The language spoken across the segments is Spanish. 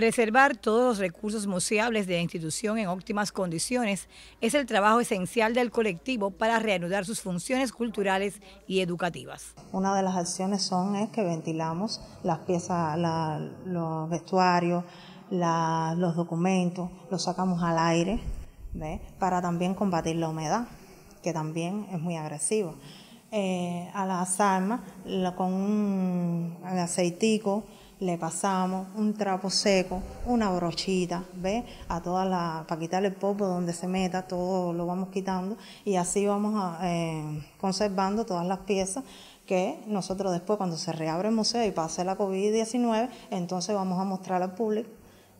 Preservar todos los recursos museables de la institución en óptimas condiciones es el trabajo esencial del colectivo para reanudar sus funciones culturales y educativas. Una de las acciones son es que ventilamos las piezas, los vestuarios, los documentos, los sacamos al aire para también combatir la humedad, que también es muy agresiva. Eh, a las armas con un aceitico, le pasamos un trapo seco, una brochita, ¿ve? A toda la, para quitarle el polvo donde se meta, todo lo vamos quitando y así vamos a, eh, conservando todas las piezas que nosotros después cuando se reabre el museo y pase la COVID-19, entonces vamos a mostrar al público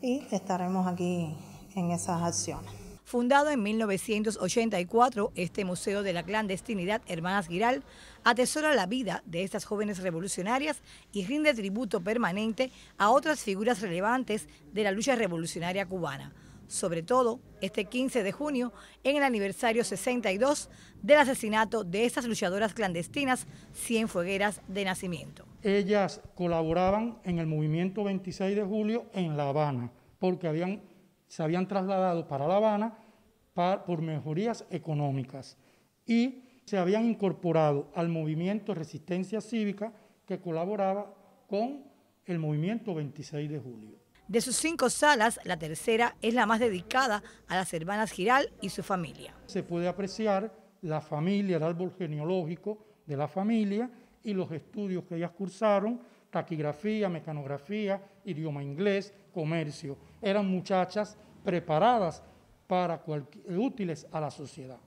y estaremos aquí en esas acciones. Fundado en 1984, este Museo de la Clandestinidad Hermanas Giral atesora la vida de estas jóvenes revolucionarias y rinde tributo permanente a otras figuras relevantes de la lucha revolucionaria cubana, sobre todo este 15 de junio en el aniversario 62 del asesinato de estas luchadoras clandestinas fuegueras de nacimiento. Ellas colaboraban en el movimiento 26 de julio en La Habana, porque habían se habían trasladado para La Habana por mejorías económicas y se habían incorporado al movimiento Resistencia Cívica que colaboraba con el movimiento 26 de julio. De sus cinco salas, la tercera es la más dedicada a las hermanas Giral y su familia. Se puede apreciar la familia, el árbol genealógico de la familia y los estudios que ellas cursaron, taquigrafía, mecanografía, idioma inglés, comercio. Eran muchachas preparadas para útiles a la sociedad.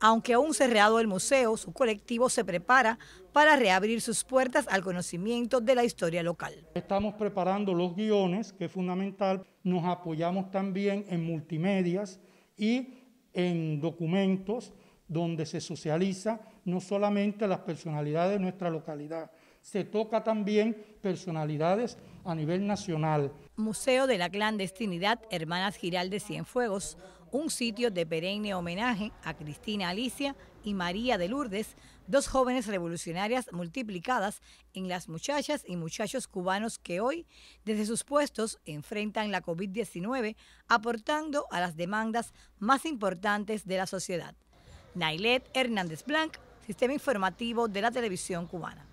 Aunque aún cerrado el museo, su colectivo se prepara para reabrir sus puertas al conocimiento de la historia local. Estamos preparando los guiones, que es fundamental. Nos apoyamos también en multimedias y en documentos donde se socializa no solamente las personalidades de nuestra localidad, se toca también personalidades a nivel nacional. Museo de la Clandestinidad Hermanas Giraldes Cienfuegos, un sitio de perenne homenaje a Cristina Alicia y María de Lourdes, dos jóvenes revolucionarias multiplicadas en las muchachas y muchachos cubanos que hoy, desde sus puestos, enfrentan la COVID-19, aportando a las demandas más importantes de la sociedad. Naylet Hernández Blanc, Sistema Informativo de la Televisión Cubana.